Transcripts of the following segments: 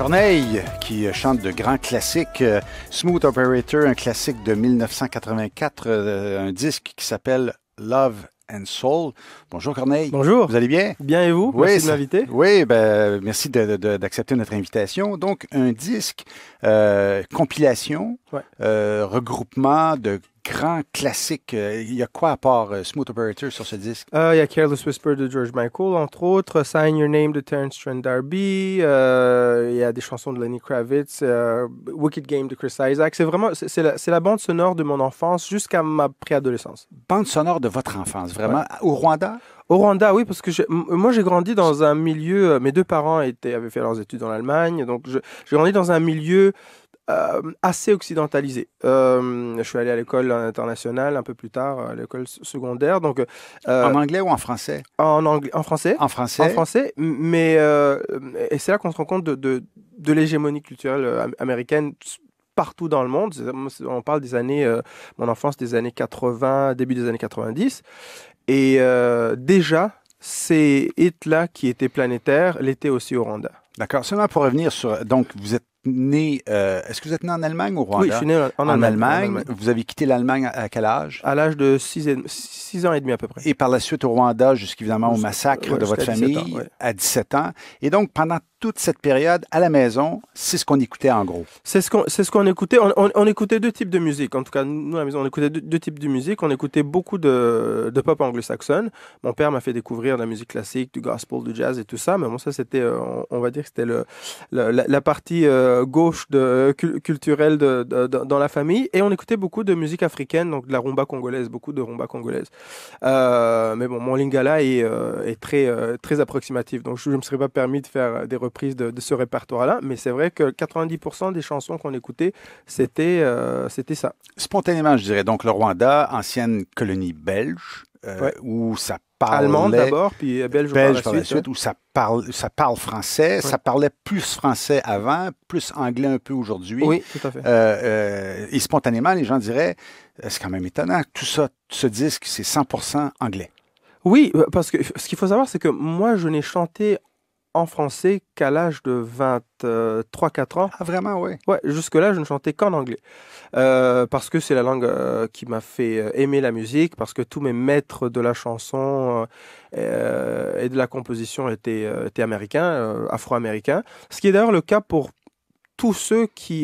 Corneille qui chante de grands classiques. Euh, Smooth Operator, un classique de 1984, euh, un disque qui s'appelle Love and Soul. Bonjour Corneille. Bonjour. Vous allez bien? Bien et vous? Oui, merci de m'inviter. Oui, ben, merci d'accepter notre invitation. Donc, un disque, euh, compilation, regroupement de Grand, classique. Euh, il y a quoi à part euh, Smooth Operator sur ce disque? Euh, il y a Careless Whisper de George Michael, entre autres, Sign Your Name de Terrence Trent D'Arby, il y a des chansons de Lenny Kravitz, Wicked Game de Chris Isaac. C'est vraiment, c'est la, bande sonore de mon enfance jusqu'à ma préadolescence. Bande sonore de votre enfance, vraiment, au Rwanda? Au Rwanda, oui, parce que moi j'ai grandi dans un milieu, mes deux parents avaient fait leurs études en Allemagne, donc j'ai grandi dans un milieu euh, assez occidentalisé. Euh, je suis allé à l'école internationale un peu plus tard, à euh, l'école secondaire. Donc, en anglais ou en français en, anglais, en français. En français. En français. Mais et c'est là qu'on se rend compte de, de, l'hégémonie culturelle américaine partout dans le monde. On parle des années, mon enfance, des années 80, début des années 90. Et déjà, c'est Hitler là qui était planétaire, l'était aussi au Rwanda. D'accord. Seulement pour revenir sur. Donc, vous êtes né. Euh, est-ce que vous êtes né en Allemagne ou au Rwanda? Oui, je suis né en, Allemagne, Vous avez quitté l'Allemagne à, quel âge? À l'âge de 6 ans et demi à peu près. Et par la suite au Rwanda, jusqu'évidemment au massacre de votre famille à 17 ans. Et donc, pendant toute cette période à la maison, c'est ce qu'on écoutait en gros. C'est ce qu'on ce qu'on écoutait. On, écoutait deux types de musique. En tout cas, nous à la maison, on écoutait deux, types de musique. On écoutait beaucoup de, de pop anglo-saxonne. Mon père m'a fait découvrir de la musique classique, du gospel, du jazz et tout ça. Mais bon, ça c'était, euh, on, va dire que c'était le, la, partie euh, gauche de, culturelle de, dans la famille. Et on écoutait beaucoup de musique africaine, donc de la rumba congolaise, beaucoup de rumba congolaise. Euh, mais bon, mon lingala est, est très très approximatif, donc je ne me serais pas permis de faire des prise de, ce répertoire-là, mais c'est vrai que 90% des chansons qu'on écoutait, c'était euh, c'était ça. Spontanément, je dirais. Donc, le Rwanda, ancienne colonie belge, euh, où ça parlait... Allemande d'abord, puis euh, belge, par la suite. où ça parle, ça parle français, ça parlait plus français avant, plus anglais un peu aujourd'hui. Oui, tout à fait. et spontanément, les gens diraient, c'est quand même étonnant, tout ça, ce disque, c'est 100% anglais. Oui, parce que ce qu'il faut savoir, c'est que moi, je n'ai chanté en français qu'à l'âge de 23-4 ans. Ah vraiment, oui. Ouais, jusque-là, je ne chantais qu'en anglais. Euh, parce que c'est la langue euh, qui m'a fait euh, aimer la musique, parce que tous mes maîtres de la chanson et de la composition étaient, étaient américains, afro-américains. Ce qui est d'ailleurs le cas pour tous ceux qui,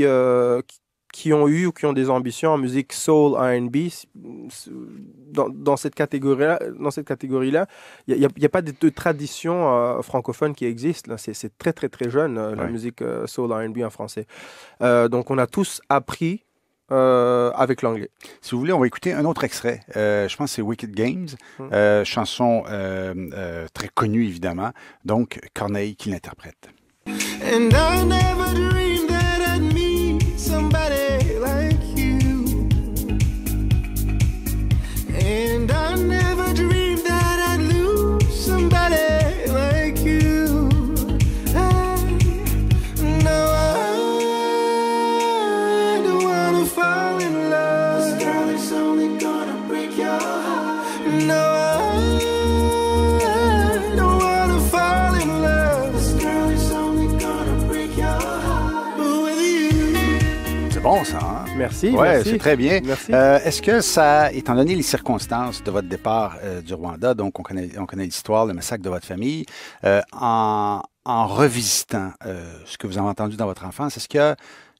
qui qui ont eu ou qui ont des ambitions en musique soul, R&B, dans, dans, cette catégorie-là, dans cette catégorie-là, il n'y a, pas de, tradition euh, francophone qui existe. C'est, très très très jeune euh, la musique euh, soul, R&B en français. donc on a tous appris avec l'anglais. Si vous voulez, on va écouter un autre extrait. je pense que c'est Wicked Games, hum. chanson très connue évidemment. Donc Corneille qui l'interprète. bon, ça. Hein? Merci. Oui, c'est très bien. Euh, est-ce que ça, étant donné les circonstances de votre départ euh, du Rwanda, donc on connaît, on connaît l'histoire, le massacre de votre famille, euh, en, revisitant ce que vous avez entendu dans votre enfance, est-ce qu'il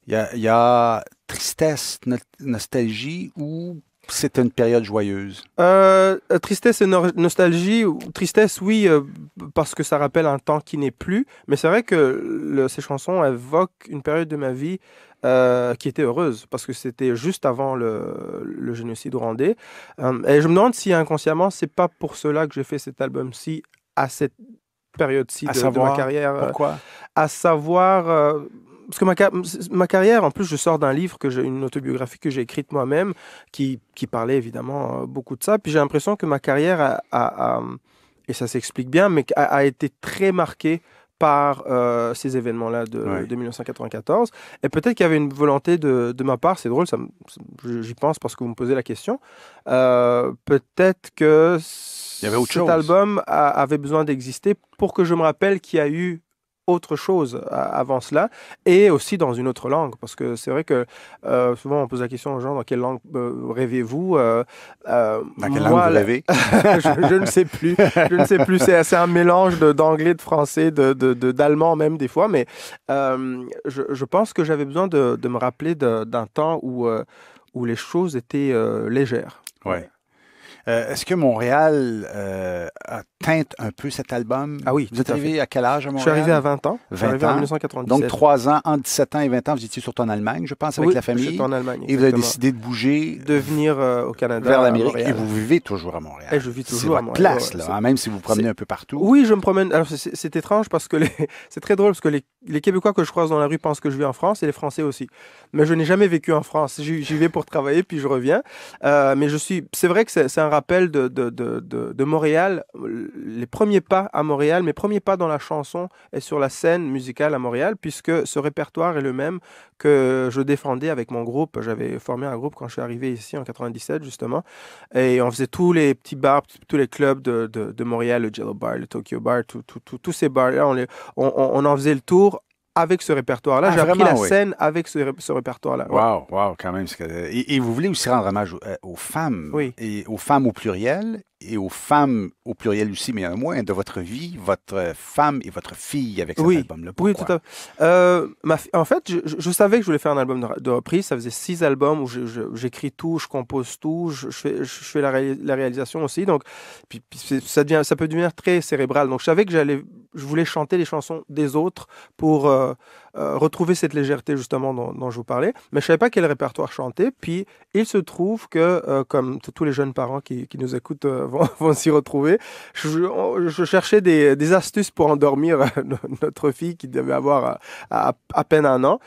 y, a, tristesse, nostalgie ou c'est une période joyeuse Tristesse et nostalgie. Tristesse, oui, parce que ça rappelle un temps qui n'est plus. Mais c'est vrai que ces chansons évoquent une période de ma vie euh, qui était heureuse, parce que c'était juste avant le, génocide rwandais. Euh, et je me demande si inconsciemment, c'est pas pour cela que j'ai fait cet album-ci à cette période-ci de, ma carrière. Euh, pourquoi À savoir parce que ma, carrière, en plus, je sors d'un livre, que une autobiographie que j'ai écrite moi-même, qui, parlait évidemment beaucoup de ça. Puis j'ai l'impression que ma carrière et ça s'explique bien, mais a, été très marquée par euh, ces événements-là de, 1994. Et peut-être qu'il y avait une volonté de, ma part, c'est drôle, ça, j'y pense parce que vous me posez la question, euh, peut-être que cet album avait besoin d'exister pour que je me rappelle qu'il y a eu autre chose euh, avant cela et aussi dans une autre langue parce que c'est vrai que euh, souvent on pose la question aux gens dans quelle langue euh, rêvez-vous dans quelle langue rêvez je, ne sais plus je ne sais plus c'est un mélange d'anglais de, de français de d'allemand même des fois mais je, je, pense que j'avais besoin de, de, me rappeler d'un temps où où les choses étaient légères ouais est-ce que Montréal a teinte un peu cet album. Ah oui. Vous êtes arrivé à, quel âge à Montréal? Je suis arrivé à 20 ans. 20 ans. Donc, 3 ans, entre 17 ans et 20 ans, vous étiez surtout en Allemagne, je pense, avec la famille. en Allemagne. Et vous avez décidé de bouger. De venir euh, au Canada. Vers l'Amérique. Et vous vivez toujours à Montréal. Et je vis toujours à Montréal. place, là, hein, même si vous promenez un peu partout. Oui, je me promène. Alors, c'est étrange parce que c'est très drôle parce que les... Québécois que je croise dans la rue pensent que je vis en France et les Français aussi. Mais je n'ai jamais vécu en France. J'y vais pour travailler puis je reviens. Euh, mais je suis. C'est vrai que c'est un rappel de, de, de, de Montréal les premiers pas à Montréal, mes premiers pas dans la chanson et sur la scène musicale à Montréal, puisque ce répertoire est le même que je défendais avec mon groupe. J'avais formé un groupe quand je suis arrivé ici en 97, justement, et on faisait tous les petits bars, tous les clubs de, Montréal, le Jello Bar, le Tokyo Bar, tous ces bars-là, on, en faisait le tour avec ce répertoire-là. Ah, J'ai appris la scène avec ce, répertoire-là. Wow, quand même. Et, vous voulez aussi rendre hommage aux, euh, femmes, et aux femmes au pluriel et aux femmes, au pluriel aussi, mais il en moins, de votre vie, votre femme et votre fille avec cet oui. album-là. Oui, tout à fait. Euh, en fait, je, savais que je voulais faire un album de, reprise. Ça faisait six albums où j'écris tout, je compose tout, je, je fais, la, réalisation aussi. Donc, puis, ça, devient, ça peut devenir très cérébral. Donc, je savais que j'allais, je voulais chanter les chansons des autres pour... Euh, euh, retrouver cette légèreté justement dont, je vous parlais. Mais je savais pas quel répertoire chanter. Puis il se trouve que, euh, comme tous les jeunes parents qui, qui nous écoutent euh, vont, s'y retrouver, je, je cherchais des, des, astuces pour endormir notre fille qui devait avoir à, peine un an.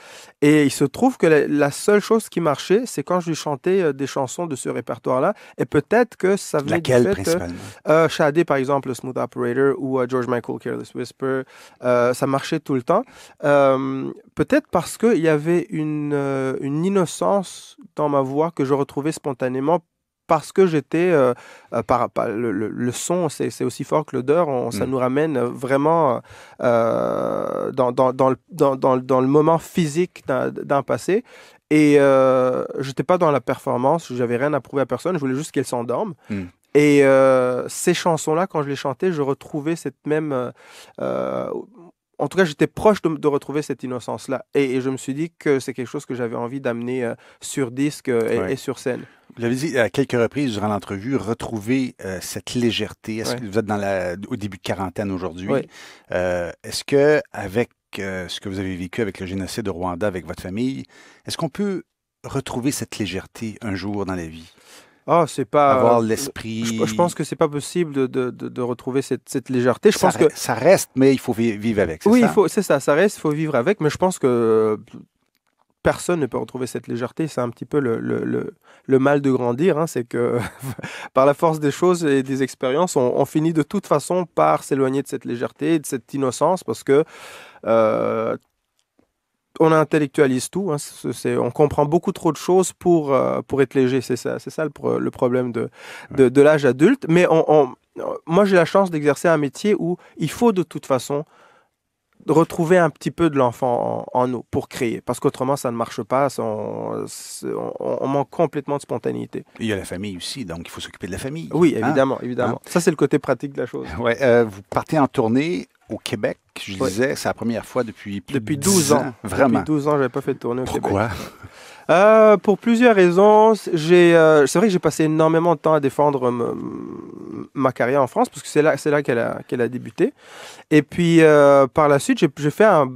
Et il se trouve que la, seule chose qui marchait, c'est quand je lui chantais des chansons de ce répertoire-là. Et peut-être que ça venait Laquelle, du fait principalement? par exemple, Smooth Operator ou George Michael, Careless Whisper, ça marchait tout le temps. Euh, euh, peut-être parce qu'il y avait euh, une, innocence dans ma voix que je retrouvais spontanément parce que j'étais euh, par, le, son c'est aussi fort que l'odeur ça mm. nous ramène vraiment dans, dans, dans, le, dans, le, moment physique d'un passé et j'étais pas dans la performance j'avais rien à prouver à personne je voulais juste qu'elle s'endorme mm. Et ces chansons-là, quand je les chantais, je retrouvais cette même en tout cas, j'étais proche de, retrouver cette innocence-là. Et, je me suis dit que c'est quelque chose que j'avais envie d'amener euh, sur disque euh, et, sur scène. Vous l'avez dit à quelques reprises durant l'entrevue, retrouver euh, cette légèreté. Est-ce que vous êtes dans la, au début de quarantaine aujourd'hui? est-ce que, avec ce que vous avez vécu avec le génocide de Rwanda, avec votre famille, est-ce qu'on peut retrouver cette légèreté un jour dans la vie? Ah, c'est pas. Avoir l'esprit. Je, pense que c'est pas possible de, de, de, retrouver cette, cette, légèreté. Je ça pense que ça reste, mais il faut vivre avec. Oui, ça? il faut, c'est ça, ça reste, il faut vivre avec. Mais je pense que personne ne peut retrouver cette légèreté. C'est un petit peu le, le, le, mal de grandir. Hein. C'est que par la force des choses et des expériences, on, finit de toute façon par s'éloigner de cette légèreté, de cette innocence, parce que euh, on intellectualise tout. Hein, on comprend beaucoup trop de choses pour, euh, pour être léger. C'est ça, c'est le, problème de, de, l'âge adulte. Mais moi, j'ai la chance d'exercer un métier où il faut de toute façon retrouver un petit peu de l'enfant en, nous pour créer, parce qu'autrement ça ne marche pas, on, manque complètement de spontanéité. Il y a la famille aussi, donc il faut s'occuper de la famille. Oui, hein évidemment, évidemment. Hein ça c'est le côté pratique de la chose. Euh, vous partez en tournée, au Québec. Je disais, c'est la première fois depuis plus Depuis 12 ans. Vraiment. Depuis 12 ans, je n'avais pas fait de tournée au Québec. Pourquoi? Euh, pour plusieurs raisons, j'ai, euh, c'est vrai que j'ai passé énormément de temps à défendre ma carrière en France parce que c'est là, c'est là qu'elle a, qu'elle a débuté. Et puis euh, par la suite, j'ai, fait un,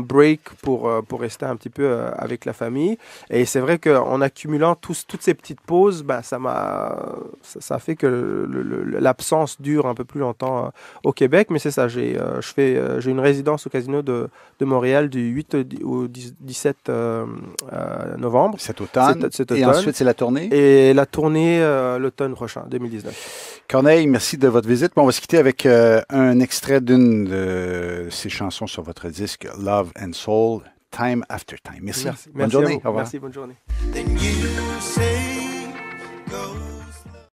break pour pour rester un petit peu avec la famille. Et c'est vrai qu'en accumulant toutes ces petites pauses, bah, ça m'a, ça, fait que l'absence dure un peu plus longtemps au Québec. Mais c'est ça, j'ai, je fais, j'ai une résidence au casino de, Montréal du 8 au 17 novembre. Cet automne. Et ensuite, c'est la tournée. Et la tournée euh, l'automne prochain, 2019. Corneille, merci de votre visite. on va se quitter avec euh, un extrait d'une de ces chansons sur votre disque, Love and Soul, Time After Time. Merci. merci. Bonne journée. Au revoir. Merci, bonne journée.